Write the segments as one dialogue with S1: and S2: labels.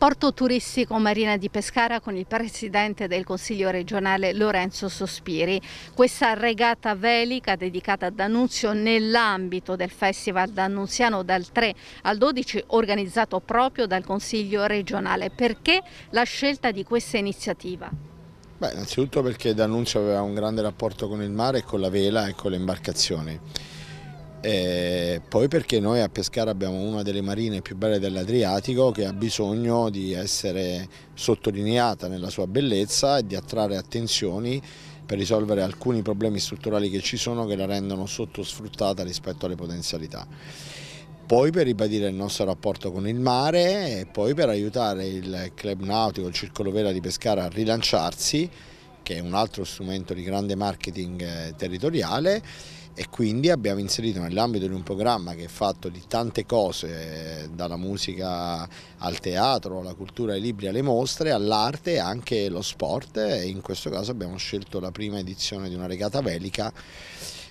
S1: rapporto turistico Marina di Pescara con il presidente del Consiglio regionale Lorenzo Sospiri. Questa regata velica dedicata ad Annunzio nell'ambito del Festival d'Annunziano dal 3 al 12 organizzato proprio dal Consiglio regionale. Perché la scelta di questa iniziativa?
S2: Beh, innanzitutto perché D'Annunzio aveva un grande rapporto con il mare e con la vela e con le imbarcazioni. E poi perché noi a Pescara abbiamo una delle marine più belle dell'Adriatico che ha bisogno di essere sottolineata nella sua bellezza e di attrarre attenzioni per risolvere alcuni problemi strutturali che ci sono che la rendono sottosfruttata rispetto alle potenzialità. Poi per ribadire il nostro rapporto con il mare e poi per aiutare il club nautico, il Circolo Vela di Pescara a rilanciarsi che è un altro strumento di grande marketing eh, territoriale e quindi abbiamo inserito nell'ambito di un programma che è fatto di tante cose, dalla musica al teatro, alla cultura, ai libri, alle mostre, all'arte e anche lo sport e in questo caso abbiamo scelto la prima edizione di una regata velica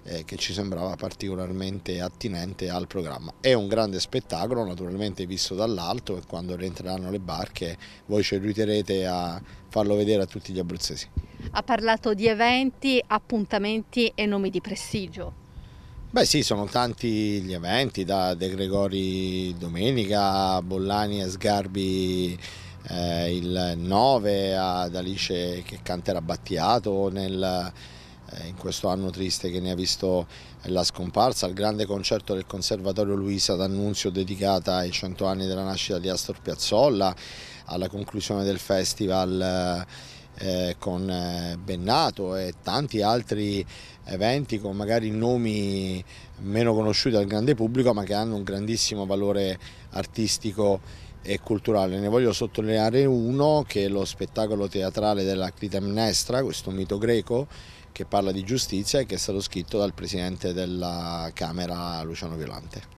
S2: eh, che ci sembrava particolarmente attinente al programma. È un grande spettacolo, naturalmente visto dall'alto e quando rientreranno le barche voi ci aiuterete a farlo vedere a tutti gli abruzzesi.
S1: Ha parlato di eventi, appuntamenti e nomi di prestigio.
S2: Beh sì, sono tanti gli eventi, da De Gregori domenica, Bollani e Sgarbi eh, il 9, ad Alice che canterà Battiato nel eh, in questo anno triste che ne ha visto la scomparsa, al grande concerto del Conservatorio Luisa d'Annunzio dedicata ai 100 anni della nascita di Astor Piazzolla, alla conclusione del festival eh, eh, con Bennato e tanti altri eventi con magari nomi meno conosciuti al grande pubblico ma che hanno un grandissimo valore artistico e culturale. Ne voglio sottolineare uno che è lo spettacolo teatrale della Clitemnestra, questo mito greco che parla di giustizia e che è stato scritto dal Presidente della Camera Luciano Violante.